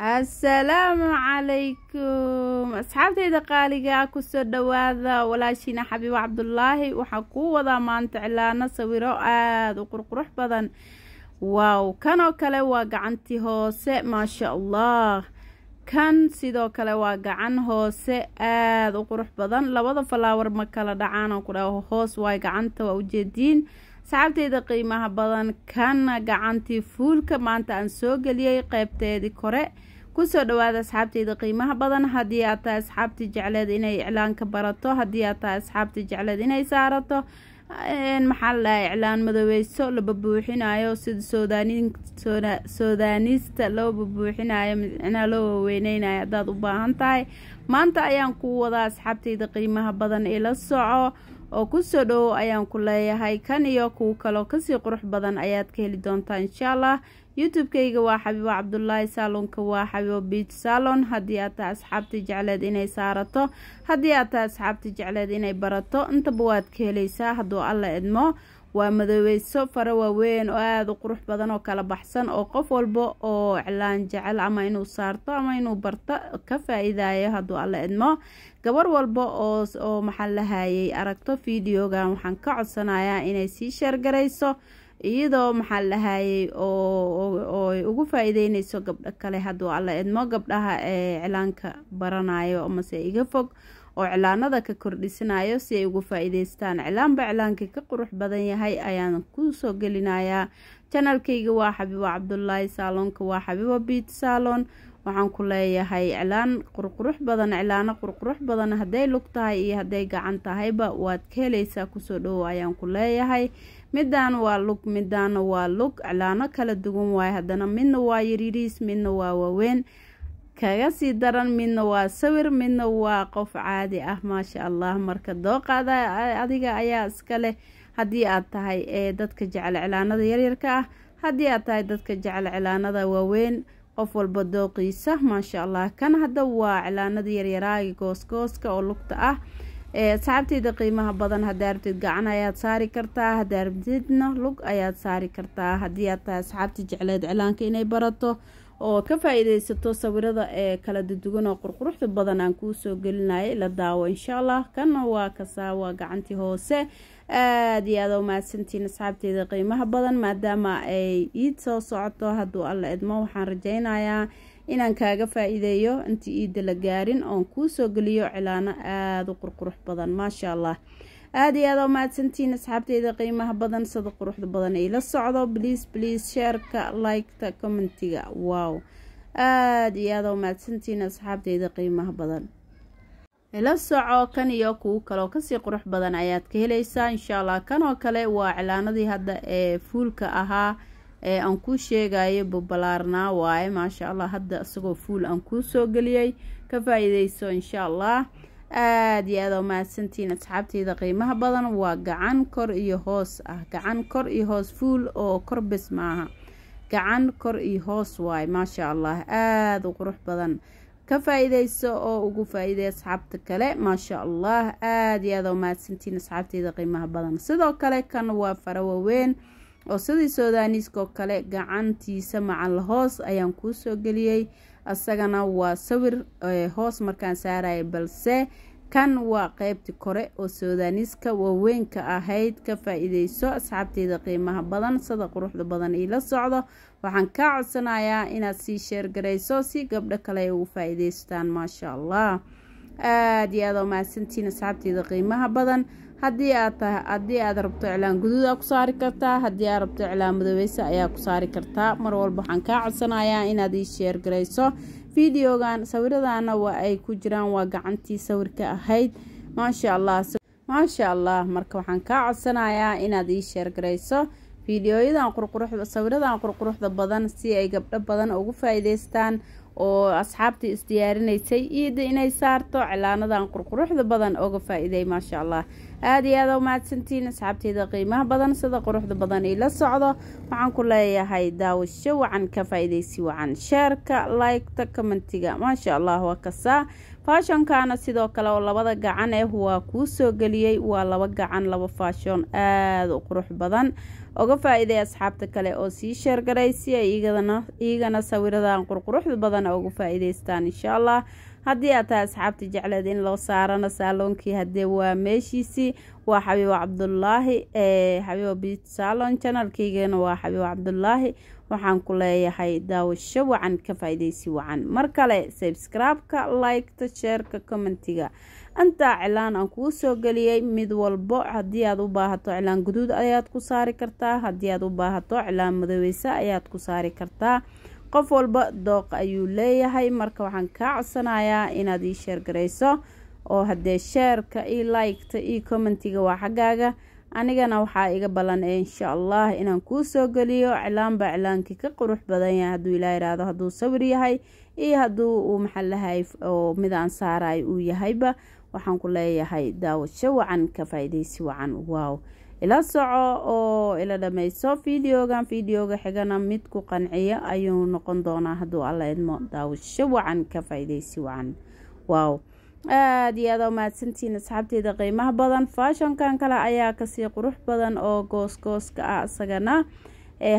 assalaamu calaykum asxaabtayda qaaliga ah kusoo dhowaada walaashiina xabiib cabdulaahi waxaan kuu wadaa maanta cilaano sawiro aad u qurqurux badan waaw kan oo kale waa gacantii hoose maasha allah kan sidoo kale waa gacan hoose aad u qurux badan labada falaawar ma kala dhacaan ku dha hoos waay gacanta waa ujeediin asxaabteyda qiimaha badan kana gacantii fuulka maanta aan soo geliyey qeybteedii kore kusoo dhawaada asxaabteyda qiimaha badan haddii aad tahay asxaabtii jecleed inay iclaanka barato haddii aad tahay asxaabtii jecleed inay saarato maxaa la dhaha iclaan madoobeyso la babuuxinayo sida soodaaniista loo babuuxinayo micnaha loo waweyneynayo haddaad u baahan tahay maanta ayaan ku wadaa asxaabteyda qiimaha badan ila soco oo ku soo dhowow ayaan ku leeyahay kan iyo kuwo kaloo kasii qurux badan ayaad ka heli doontaa inshaallah allah waa xabiibo cabdulaahi saalonka waa xabiibo biit saalon haddii aad tahay asxaabtii jecleed inay saarato haddii aad tahay asxaabtii jecleed inay barato intaba waad ka helaysaa hadduu alla idmo waa madoobeyso fara waaweyn oo aada u qurux badan oo kala baxsan oo qof walba oo iclaan jecel ama inuu saarto ama inuu barto ka faa hadduu alla idmo gabar walba oooo maxaa lahayay aragto videogan waxaan ka codsanayaa inay sii sheergarayso iyadoo maxaa lahayay ooy ugu faa'iideyneyso gabdho kale hadduu alla idmo gabdhaha ee iclaanka baranayo amase iga fog oo iclaanada ka kordhisanayo si ay ugu faa-iideystaan iclaanba ka qurux badan yahay ayaan kuu soo gelinayaa janalkayga waa xabiibo cabdulaahi saaloonka waa xabiibo biit saaloon waxaan ku leeyahay iclaan qurqurux badan iclaano qurqurux badan hadday lug tahay iyo hadday gacan tahayba waad ka helaysaa kusoo dhowow ayaan ku leeyahay midaan waa lug middaana waa lug iclaano kala dugan waay haddana midna waa yariiriis midna waa waaweyn kaga sii daran midna waa sawir midna waa qof caadi ah maasha allah marka dooqaada adiga ayaa iska leh haddii aad tahay ee dadka jecel cilaanada yaryarka ah haddii aad tahay dadka jecel cilaanada waaweyn qof walba dooqiisa maasha allah kan hadda waa cilaanada yaryaraaga goosgooska oo lugta ah saxabteyda qiimaha badan haddaa rabtid gacan ayaad saari kartaa haddaa rabtidna lug ayaad saari kartaa haddii aad tahay asxaabta jecleed cilaanka inay barato oo ka faa-iideysato sawirada ee kala dudugan oo qurquruxda badan aan kuusoo soo gelinayay la daawo inshaa allah kanna waa kasaawa gacantii hoose aad iyo aada umahadsantiin asxaabteeda qiimaha badan maadaama ay iid soo socoto hadduu alla idmo waxaan rajaynayaa inaan kaaga faa-iideeyo intii iidda la gaarin oon kuusoo geliyo cilaano aada u qurqurux badan maasha allah aada iyo aada oo mahadsantiin asxaabteyda qiimaha badan sida quruxda badan ay la socdo bliis bliis sheerka liketa commentiga wow aada iyo aada oo mahadsantiin asxaabteyda qiimaha badan la soco kan iyo kuwo kaleoo kasii qurux badan ayaad ka helaysaa insha allah kan oo kale waa cilaanadii hadda ee fuulka ahaa ee aan kuu sheegayo babalaarnaa waaye maasha allah hadda isagoo fuul aan kuu soo geliyey ka faa-iideyso insha allah aad iyo aada oo mahadsantiin asxaabteyda qiimaha badan waa gacan kor iyo hoos ah gacan kor iyo hoos fuul oo korbes maaha gacan kor iyo hoos waay maasha allah aad u qurux badan ka faa oo ugu faa-iiday asxaabta kale maasha allah aad iyo aada oo mahadsantiin asxaabteyda qiimaha badan sidoo kale kan waa fara waweyn oo sidii sodaaniiskao kale gacantiisa macal hoos ayaan kuu soo geliyey isagana waa sawir eh, hoos markaan saaraya balse kan waa qeybti kore oo soodaniska waaweynka ahayd ka faa-iideyso asxaabteeda qiimaha badan sada quruxda badan la socdo waxaan kaa codsanayaa inaad sii sheergarayso si gabdho kale ay ugu faa-iideystaan maasha allah aada iyo aada oo mahadsantiin asxaabteeda qiimaha badan haddii aad aad rabto iclaan guduud ku saari kartaa haddii aad rabto iclaan madoweysa ayaa ku saari kartaa mar walba waxaan kaa codsanayaa inaad ii sheergarayso videogan sawiradaana waa ay ku jiraan waa gacantii sawirka ahayd maasha allah maasha allah marka waxaan kaa codsanayaa inaad ii sheergarayso fiidiyooyadan qurqurux sawiradan qurquruxda badan si ay gabdho badan ugu faa'iideystaan oo asxaabtii isdiyaarinaysay iida inay saarto cilaanadan qurquruxda badan oga faa'iiday maasha allah aada iyo aada u mahadsantiin asxaabteeda qiimaha badan sida quruxda badan iila socdo waxaan ku leeyahay daawasho wacan ka faaiidaysi wacan sheerka like-ta commentiga maasha allah waa kasaa faashonkaana sidoo kale oo labada gacan ah waa kuu soo geliyey waa laba gacan laba faashon aada u qurux badan oga faa'iiday asxaabta kale oo sii sheergaray si ay iigana sawiradan qurquruxda badan uga faa'iidaystaan insha allah haddii aad tahay asxaabta jecleed in loo saarana saaloonkii haddee waa meeshiisii waa xabiibo cabdulaahi xabiibo bit saalon janalkeygana waa xabiib cabdulaahi waxaan ku leeyahay daawasho wacan ka faa wacan mar kale sabskraibka liketa sheerka commentiga intaa cilaan aan kuu soo geliyey mid walbo haddii aad u baahato cilaan guduud ayaad ku saari kartaa haddii aad u baahato cilaan madoweysa ayaad ku saari kartaa qof walba dooq ayuu leeyahay marka waxaan kaa codsanayaa inaad ii sheergarayso oo haddee sheerka io laykta ta io commentiga waa xaggaaga anigana waxaa iga ballan ee insha allah inaan kuu soo geliyo cilaanba cilaankii ka qurux badan yahay hadduu ilaa ihaahdo hadduu sawir yahay iyo hadduu uu maxallahay oo mid aan saaraay uu yahayba waxaan ku leeyahay daawasho wacan ka faa wacan waaw ila soco oo ila dhammayso videogan videoga xigana mid ku qanciya ayuu noqon doonaa hadduu alla idmo daawasho wacan ka faa wacan waaw aada iyo aada u mahadsantiin asxaabteeda qiimaha badan faashonkan kale ayaa kasii qurux badan oo goosgooska ah isagana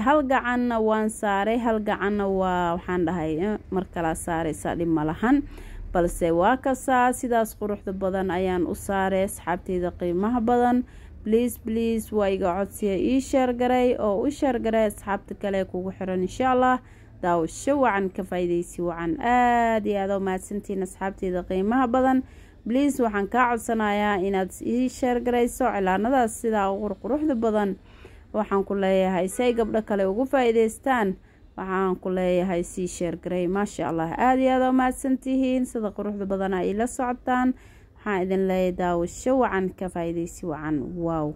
hal gacanna waan saaray hal gacanna waa waxaan dhahay eh, mar kalaa saaraysa dhib lahan balse waa kasaa sidaas quruxda badan ayaan u saaray asxaabteeda qiimaha badan bliis bliis waa iga codsiya ii sheergaray oo u sheergaray asxaabta kale kugu xiran insha allah daawasho wacan ka faa wacan aada iyo aada u mahadsantiin asxaabteeda qiimaha badan bliis waxaan kaa codsanayaa inaad ii sheergarayso cilaanadaas sidaa qurquruxda badan waxaan ku leeyahay si ay gabdho kale ugu faa waxaan ku leeyahay sii sheergaray maasha allah aada iyo aada u mahadsantihiin sida quruxda badan ay la socotaan waxaan idin leeya daawasho wacan ka faa'iidaysi wacan waaw